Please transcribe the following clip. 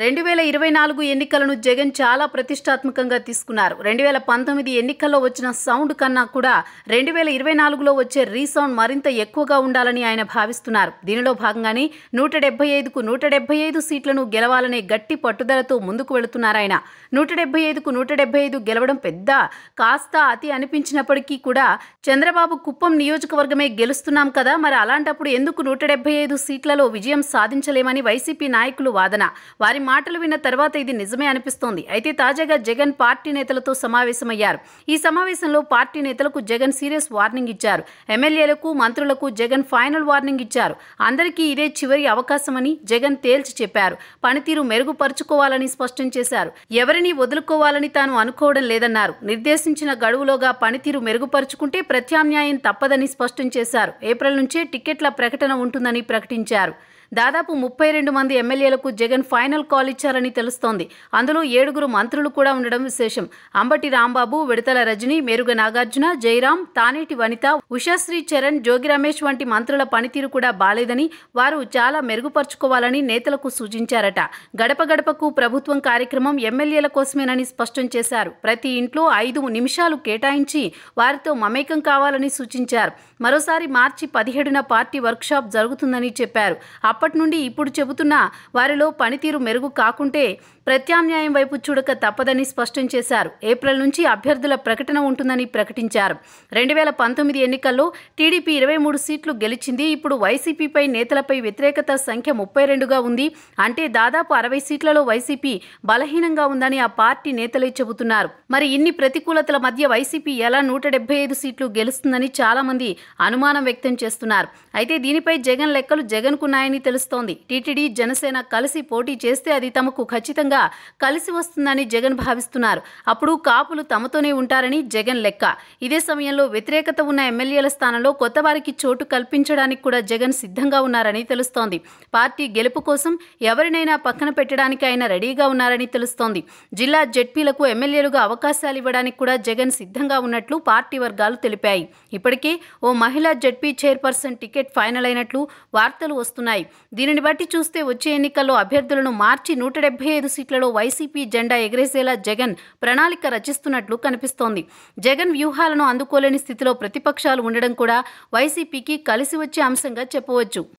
రెండు వేల ఇరవై నాలుగు ఎన్నికలను జగన్ చాలా ప్రతిష్టాత్మకంగా తీసుకున్నారు రెండు వేల పంతొమ్మిది ఎన్నికల్లో వచ్చిన సౌండ్ కన్నా కూడా రెండు వేల ఇరవై నాలుగులో వచ్చే రీసౌండ్ మరింత ఎక్కువగా ఉండాలని ఆయన భావిస్తున్నారు దీనిలో భాగంగానే నూట డెబ్బై ఐదుకు నూట డెబ్బై ఐదు సీట్లను గెలవాలనే గట్టి పట్టుదలతో ముందుకు వెళుతున్నారాయన నూట డెబ్బై ఐదుకు నూట డెబ్బై ఐదు గెలవడం పెద్ద కాస్త అతి అనిపించినప్పటికీ కూడా చంద్రబాబు కుప్పం నియోజకవర్గమే గెలుస్తున్నాం కదా మరి అలాంటప్పుడు ఎందుకు నూట డెబ్బై ఐదు సీట్లలో విజయం సాధించలేమని వైసీపీ నాయకులు వాదన వారి మాటలు విన్న తర్వాత ఇది నిజమే అనిపిస్తోంది అయితే తాజాగా జగన్ పార్టీ నేతలతో సమావేశమయ్యారు ఈ సమావేశంలో పార్టీ నేతలకు జగన్ సీరియస్ వార్నింగ్ ఇచ్చారు ఎమ్మెల్యేలకు మంత్రులకు జగన్ ఫైనల్ వార్నింగ్ ఇచ్చారు అందరికీ ఇదే చివరి అవకాశమని జగన్ తేల్చి చెప్పారు పనితీరు మెరుగుపరుచుకోవాలని స్పష్టం చేశారు ఎవరిని వదులుకోవాలని తాను అనుకోవడం లేదన్నారు నిర్దేశించిన గడువులోగా పనితీరు మెరుగుపరుచుకుంటే ప్రత్యామ్నాయం తప్పదని స్పష్టం చేశారు ఏప్రిల్ నుంచే టికెట్ల ప్రకటన ఉంటుందని ప్రకటించారు దాదాపు ముప్పై రెండు మంది ఎమ్మెల్యేలకు జగన్ ఫైనల్ కాల్ ఇచ్చారని తెలుస్తోంది అందులో ఏడుగురు మంత్రులు కూడా ఉండడం విశేషం అంబటి రాంబాబు విడతల రజని మెరుగ నాగార్జున జయరాం తానేటి వనిత ఉషాశ్రీ చరణ్ జోగి రమేష్ వంటి మంత్రుల పనితీరు కూడా బాలేదని వారు చాలా మెరుగుపరుచుకోవాలని నేతలకు సూచించారట గడప గడపకు ప్రభుత్వం కార్యక్రమం ఎమ్మెల్యేల కోసమేనని స్పష్టం చేశారు ప్రతి ఇంట్లో ఐదు నిమిషాలు కేటాయించి వారితో మమేకం కావాలని సూచించారు మరోసారి మార్చి పదిహేడున పార్టీ వర్క్షాప్ జరుగుతుందని చెప్పారు అప్పటి నుండి ఇప్పుడు చెబుతున్న వారిలో పనితీరు మెరుగు కాకుంటే ప్రత్యామ్నాయం వైపు చూడక తప్పదని స్పష్టం చేశారు ఏప్రిల్ నుంచి అభ్యర్థుల ప్రకటన ఉంటుందని ప్రకటించారు రెండు వేల పంతొమ్మిది ఎన్నికల్లో టీడీపీ ఇరవై మూడు సీట్లు గెలిచింది ఇప్పుడు వైసీపీపై నేతలపై వ్యతిరేకత సంఖ్య ముప్పై రెండుగా ఉంది అంటే దాదాపు అరవై సీట్లలో వైసీపీ బలహీనంగా ఉందని ఆ పార్టీ నేతలే చెబుతున్నారు మరి ఇన్ని ప్రతికూలతల మధ్య వైసీపీ ఎలా నూట డెబ్బై ఐదు సీట్లు గెలుస్తుందని చాలామంది అనుమానం వ్యక్తం చేస్తున్నారు అయితే దీనిపై జగన్ లెక్కలు జగన్కున్నాయని తెలుసు తెలుస్తోంది టీటీడీ జనసేన కలిసి పోటీ చేస్తే అది తమకు ఖచ్చితంగా కలిసి వస్తుందని జగన్ భావిస్తున్నారు అప్పుడు కాపులు తమతోనే ఉంటారని జగన్ లెక్క ఇదే సమయంలో వ్యతిరేకత ఉన్న ఎమ్మెల్యేల స్థానంలో కొత్త వారికి చోటు కల్పించడానికి కూడా జగన్ సిద్ధంగా ఉన్నారని తెలుస్తోంది పార్టీ గెలుపు కోసం ఎవరినైనా పక్కన పెట్టడానికి ఆయన రెడీగా ఉన్నారని తెలుస్తోంది జిల్లా జడ్పీలకు ఎమ్మెల్యేలుగా అవకాశాలు ఇవ్వడానికి కూడా జగన్ సిద్ధంగా ఉన్నట్లు పార్టీ వర్గాలు తెలిపాయి ఇప్పటికే ఓ మహిళా జడ్పీ చైర్పర్సన్ టికెట్ ఫైనల్ అయినట్లు వార్తలు వస్తున్నాయి దీనిని బట్టి చూస్తే వచ్చే ఎన్నికల్లో అభ్యర్థులను మార్చి నూట డెబ్బై ఐదు సీట్లలో వైసీపీ జెండా ఎగరేసేలా జగన్ ప్రణాళిక రచిస్తున్నట్లు కనిపిస్తోంది జగన్ వ్యూహాలను అందుకోలేని స్థితిలో ప్రతిపక్షాలు ఉండడం కూడా వైసీపీకి కలిసి వచ్చే అంశంగా చెప్పవచ్చు